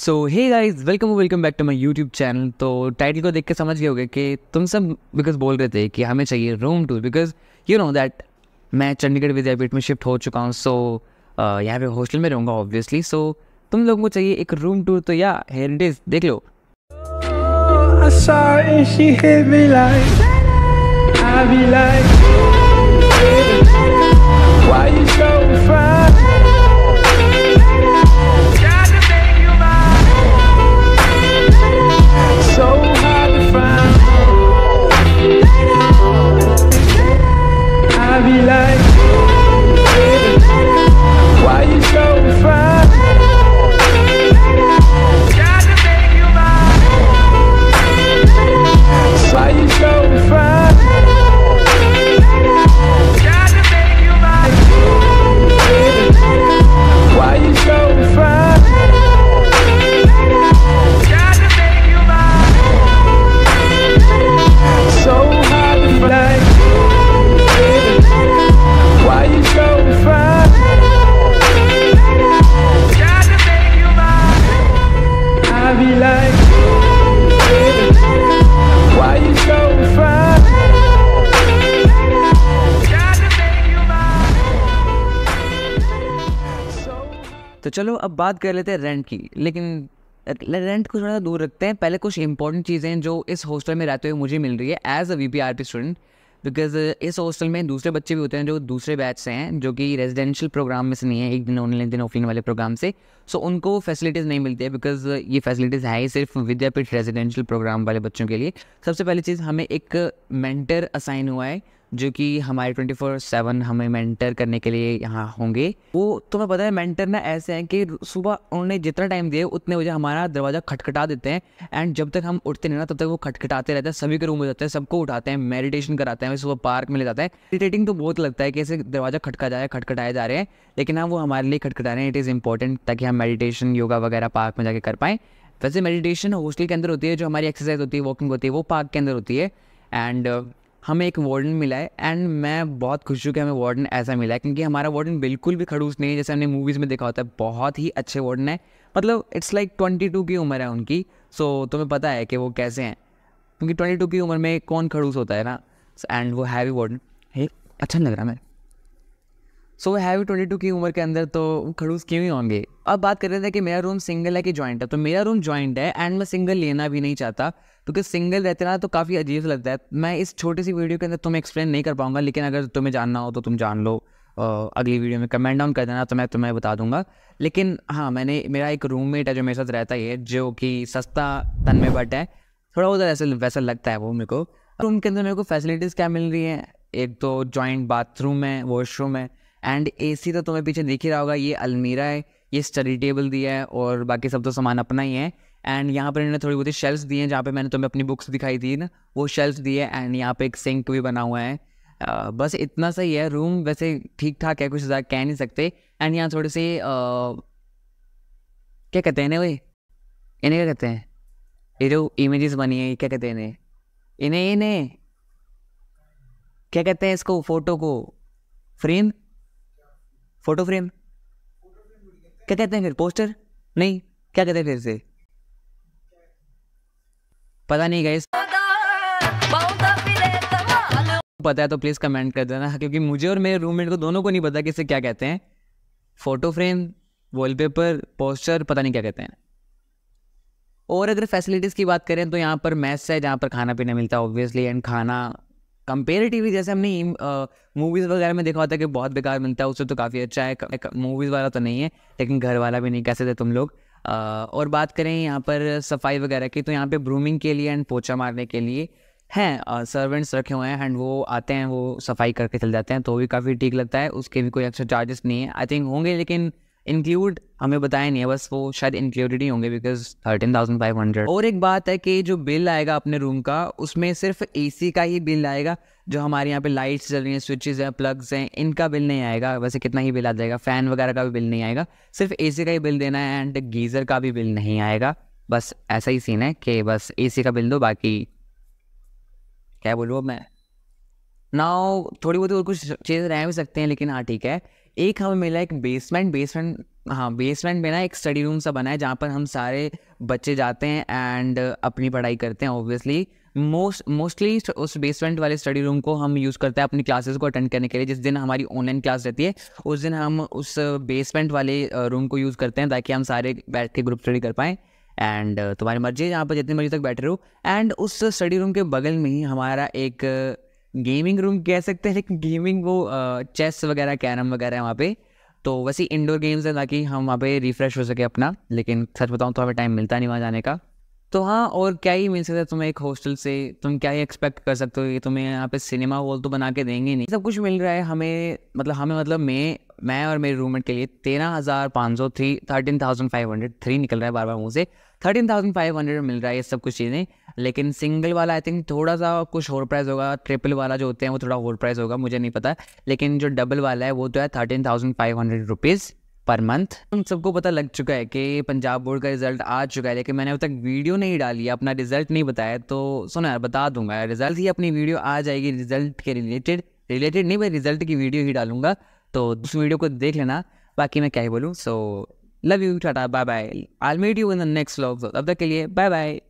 so hey guys welcome welcome back to my YouTube channel तो title को देख के समझ गए होगे कि तुम सब बिकॉज बोल रहे थे कि हमें चाहिए room tour because you know that मैं चंडीगढ़ विद्यापीठ में शिफ्ट हो चुका हूँ सो यहाँ पे हॉस्टल में रहूँगा ऑब्वियसली सो तुम लोगों को चाहिए एक रूम टूर तो या हेरिटेज देख लो oh, तो चलो अब बात कर लेते हैं रेंट की लेकिन रेंट को थोड़ा सा दूर रखते हैं पहले कुछ इंपॉर्टेंट चीज़ें जो इस हॉस्टल में रहते हुए मुझे मिल रही है as a V P R P student because इस हॉस्टल में दूसरे बच्चे भी होते हैं जो दूसरे बैच से हैं जो कि रेजिडेंशियल प्रोग्राम में से नहीं है एक दिन ऑनलाइन दिन ऑफलाइन वाले प्रोग्राम से सो so, उनको फैसिलिटीज़ नहीं मिलती है बिकॉज uh, ये फैसिलिटीज़ है ही सिर्फ विद्यापीठ रेजिडेंशियल प्रोग्राम वाले बच्चों के लिए सबसे पहली चीज़ हमें एक मेंटर असाइन हुआ है जो कि हमारे ट्वेंटी फोर सेवन हमें मेंटर करने के लिए यहाँ होंगे वो तुम्हें तो पता है मेंटर ना ऐसे हैं कि सुबह उन्होंने जितना टाइम दिया उतने बजे हमारा दरवाज़ा खटखटा देते हैं एंड जब तक हम उठते नहीं ना तब तक वो खटखटाते रहते हैं सभी के रूम में जाते हैं सबको उठाते हैं मेडिटेशन कराते हैं सुबह पार्क में ले जाते हैं इरीटेटिंग तो बहुत लगता है कि ऐसे दरवाज़ा खटका जा रहा है खटखटाए जा रहे हैं लेकिन हाँ वो हमारे लिए खटखटा रहे हैं इट इज़ इंपॉर्टेंट ताकि हम मेडिटेशन योगा वगैरह पार्क में जाके कर पाएँ वैसे मेडिटेशन हॉस्टल के अंदर होती है जो हमारी एक्सरसाइज होती है वॉकिंग होती है वो पार्क के अंदर होती है एंड हमें एक वार्डन मिला है एंड मैं बहुत खुश हूँ कि हमें वार्डन ऐसा मिला है क्योंकि हमारा वार्डन बिल्कुल भी खड़ूस नहीं है जैसे हमने मूवीज़ में देखा होता है बहुत ही अच्छे वार्डन है मतलब इट्स लाइक ट्वेंटी टू की उम्र है उनकी सो so, तुम्हें पता है कि वो कैसे हैं क्योंकि ट्वेंटी टू की उम्र में कौन खड़ूस होता है ना एंड so, वो हैवी वार्डन है अच्छा लग रहा है मैं सो हैवी ट्वेंटी टू की उम्र के अंदर तो खड़ूस क्यों ही होंगे अब बात कर रहे थे कि मेरा रूम सिंगल है कि जॉइंट है तो मेरा रूम जॉइंट है एंड मैं सिंगल लेना भी नहीं चाहता क्योंकि तो सिंगल रहते ना तो काफ़ी अजीब लगता है मैं इस छोटी सी वीडियो के अंदर तुम्हें एक्सप्लेन नहीं कर पाऊंगा लेकिन अगर तुम्हें जानना हो तो तुम जान लो अगली वीडियो में कमेंट डाउन कर देना तो मैं तुम्हें बता दूंगा लेकिन हाँ मैंने मेरा एक रूममेट है जो मेरे साथ रहता है जो कि सस्ता तन में बट है थोड़ा उधर ऐसे वैसा लगता है वो मेरे को रूम के अंदर मेरे को फैसिलिटीज़ क्या मिल रही हैं एक तो जॉइंट बाथरूम है वॉशरूम है एंड एसी तो तुम्हें पीछे दिख ही रहा होगा ये अलमीरा है ये स्टडी टेबल दिया है और बाकी सब तो सामान अपना ही है एंड यहाँ पर इन्होंने थोड़ी बहुत शेल्फ दी हैं जहाँ पे मैंने तुम्हें अपनी बुक्स दिखाई थी ना वो शेल्फ दी है एंड यहाँ पे एक सिंक भी बना हुआ है बस इतना सही है रूम वैसे ठीक ठाक है कुछ ज़्यादा कह नहीं सकते एंड यहाँ थोड़े से क्या कहते हैं वही इन्हें क्या कहते हैं ये जो इमेजेस बनी है क्या कहते हैं इन्हें इन्हें इन्हें क्या कहते हैं इसको फोटो को फ्रेम फोटो फ्रेम क्या कहते हैं फिर पोस्टर नहीं क्या कहते हैं फिर से पता नहीं गाइस पता है तो प्लीज़ कमेंट कर देना क्योंकि मुझे और मेरे रूममेट को दोनों को नहीं पता कि इसे क्या कहते हैं फ़ोटो फ्रेम वॉलपेपर पोस्टर पता नहीं क्या कहते हैं और अगर फैसिलिटीज़ की बात करें तो यहाँ पर मैस है जहाँ पर खाना पीना मिलता है ऑब्वियसली एंड खाना कंपेरेटिवली जैसे हमने मूवीज़ वगैरह में देखा होता है कि बहुत बेकार मिलता है उससे तो काफ़ी अच्छा है मूवीज़ वाला तो नहीं है लेकिन घर वाला भी नहीं कैसे थे तुम लोग और बात करें यहाँ पर सफाई वगैरह की तो यहाँ पे ब्रूमिंग के लिए एंड पोछा मारने के लिए हैं सर्वेंट्स रखे हुए हैं एंड वो आते हैं वो सफाई करके चल जाते हैं तो भी काफ़ी ठीक लगता है उसके भी कोई एक्स्ट्रा चार्जेस नहीं है आई थिंक होंगे लेकिन इंक्लूड हमें बताया नहीं है बस वो शायद इंक्लूडेड ही होंगे because thirteen thousand five hundred और एक बात है कि जो बिल आएगा अपने रूम का उसमें सिर्फ सी का ही बिल आएगा जो हमारे यहाँ पे लाइट्स चल रही हैं स्विचेस हैं प्लग्स हैं इनका बिल नहीं आएगा वैसे कितना ही बिल आ जाएगा फ़ैन वगैरह का भी बिल नहीं आएगा सिर्फ सी का ही बिल देना है एंड गीज़र का भी बिल नहीं आएगा बस ऐसा ही सीन है कि बस सी का बिल दो बाकी क्या बोलूँ मैं ना थोड़ी बहुत और कुछ चीज़ रह भी सकते हैं लेकिन हाँ ठीक है एक हमें मिला एक बेसमेंट बेसमेंट हाँ बेसमेंट में ना एक स्टडी रूम सा बना है जहाँ पर हम सारे बच्चे जाते हैं एंड अपनी पढ़ाई करते हैं ऑब्वियसली मोस्ट मोस्टली उस बेसमेंट वाले स्टडी रूम को हम यूज़ करते हैं अपनी क्लासेस को अटेंड करने के लिए जिस दिन हमारी ऑनलाइन क्लास रहती है उस दिन हम उस बेसमेंट वाले रूम को यूज़ करते हैं ताकि हम सारे बैठ के ग्रुप स्टडी कर पाएँ एंड तुम्हारी मर्जी है यहाँ पर जितनी मर्जी तक बैठे रहो एंड उस स्टडी रूम के बगल में ही हमारा एक गेमिंग रूम कह सकते हैं लेकिन गेमिंग वो चेस वगैरह कैरम वगैरह है वहाँ पे तो वैसे इंडोर गेम्स है ताकि हम वहाँ पे रिफ्रेश हो सके अपना लेकिन सच बताऊँ तो हमें टाइम मिलता नहीं वहाँ जाने का तो हाँ और क्या ही मिल सकता है तुम्हें एक हॉस्टल से तुम क्या ही एक्सपेक्ट कर सकते हो कि तुम्हें यहाँ पे सिनेमा हॉल तो बना के देंगे नहीं सब कुछ मिल रहा है हमें मतलब हमें मतलब मैं मैं और मेरे रूममेट के लिए तेरह हज़ार पाँच सौ three thirteen thousand five hundred three निकल रहा है बार बार मुँह से थर्टीन थाउजेंड फाइव हंड्रेड मिल रहा है ये सब कुछ चीज़ें लेकिन सिंगल वाला आई थिंक थोड़ा सा कुछ और प्राइस होगा ट्रिपल वाला जो होते हैं वो थोड़ा और प्राइस होगा मुझे नहीं पता लेकिन जो डबल वाला है वो तो है thirteen thousand five hundred rupees पर मंथ उन सबको पता लग चुका है कि पंजाब बोर्ड का रिजल्ट आ चुका है लेकिन मैंने अब तक वीडियो नहीं डाली अपना रिजल्ट नहीं बताया तो सुनो यार बता दूंगा रिजल्ट ही अपनी वीडियो आ जाएगी रिजल्ट के रिलेटेड रिलेटेड नहीं मैं रिजल्ट की वीडियो ही डालूंगा तो उस वीडियो को देख लेना बाकी मैं क्या ही बोलूँ so love you tata bye bye I meet you in the next vlog अब तक के लिए बाय बाय